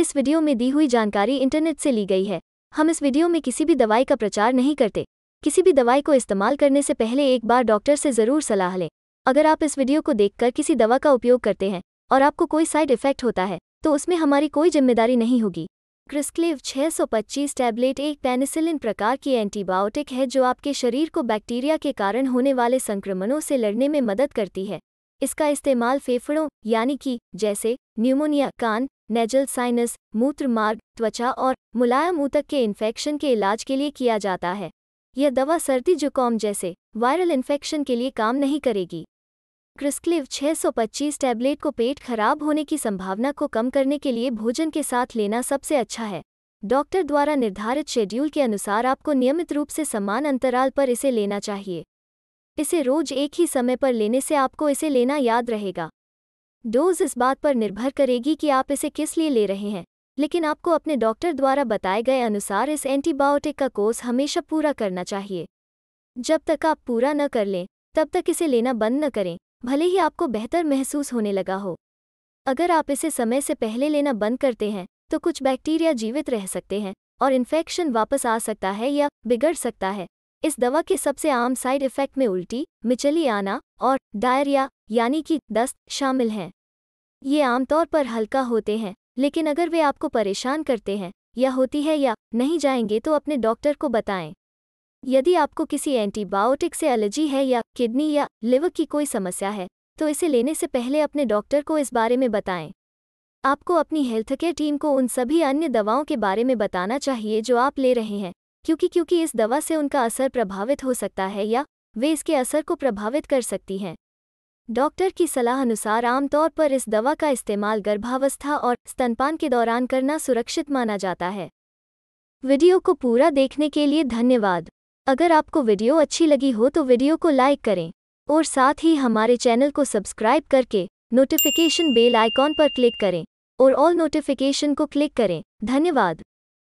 इस वीडियो में दी हुई जानकारी इंटरनेट से ली गई है हम इस वीडियो में किसी भी दवाई का प्रचार नहीं करते किसी भी दवाई को इस्तेमाल करने से पहले एक बार डॉक्टर से ज़रूर सलाह लें अगर आप इस वीडियो को देखकर किसी दवा का उपयोग करते हैं और आपको कोई साइड इफेक्ट होता है तो उसमें हमारी कोई जिम्मेदारी नहीं होगी क्रिस्क्लेव 625 टैबलेट एक पेनिसिलिन प्रकार की एंटीबायोटिक है जो आपके शरीर को बैक्टीरिया के कारण होने वाले संक्रमणों से लड़ने में मदद करती है इसका इस्तेमाल फेफड़ों यानी कि जैसे न्यूमोनिया कान नेजल साइनस मूत्र मार्ग त्वचा और मुलायम ऊतक के इन्फेक्शन के इलाज के लिए किया जाता है यह दवा सर्दी जुकाम जैसे वायरल इन्फेक्शन के लिए काम नहीं करेगी क्रिस्क्लिव 625 टैबलेट को पेट खराब होने की संभावना को कम करने के लिए भोजन के साथ लेना सबसे अच्छा है डॉक्टर द्वारा निर्धारित शेड्यूल के अनुसार आपको नियमित रूप से समान अंतराल पर इसे लेना चाहिए इसे रोज एक ही समय पर लेने से आपको इसे लेना याद रहेगा डोज इस बात पर निर्भर करेगी कि आप इसे किस लिए ले रहे हैं लेकिन आपको अपने डॉक्टर द्वारा बताए गए अनुसार इस एंटीबायोटिक का कोर्स हमेशा पूरा करना चाहिए जब तक आप पूरा न कर लें तब तक इसे लेना बंद न करें भले ही आपको बेहतर महसूस होने लगा हो अगर आप इसे समय से पहले लेना बंद करते हैं तो कुछ बैक्टीरिया जीवित रह सकते हैं और इन्फेक्शन वापस आ सकता है या बिगड़ सकता है इस दवा के सबसे आम साइड इफेक्ट में उल्टी मिचली आना और डायरिया यानी कि दस्त शामिल हैं ये आमतौर पर हल्का होते हैं लेकिन अगर वे आपको परेशान करते हैं या होती है या नहीं जाएंगे तो अपने डॉक्टर को बताएं यदि आपको किसी एंटीबायोटिक से एलर्जी है या किडनी या लिवर की कोई समस्या है तो इसे लेने से पहले अपने डॉक्टर को इस बारे में बताएं आपको अपनी हेल्थ केयर टीम को उन सभी अन्य दवाओं के बारे में बताना चाहिए जो आप ले रहे हैं क्योंकि क्योंकि इस दवा से उनका असर प्रभावित हो सकता है या वे इसके असर को प्रभावित कर सकती हैं डॉक्टर की सलाह अनुसार आमतौर पर इस दवा का इस्तेमाल गर्भावस्था और स्तनपान के दौरान करना सुरक्षित माना जाता है वीडियो को पूरा देखने के लिए धन्यवाद अगर आपको वीडियो अच्छी लगी हो तो वीडियो को लाइक करें और साथ ही हमारे चैनल को सब्सक्राइब करके नोटिफिकेशन बेल आइकॉन पर क्लिक करें और ऑल नोटिफिकेशन को क्लिक करें धन्यवाद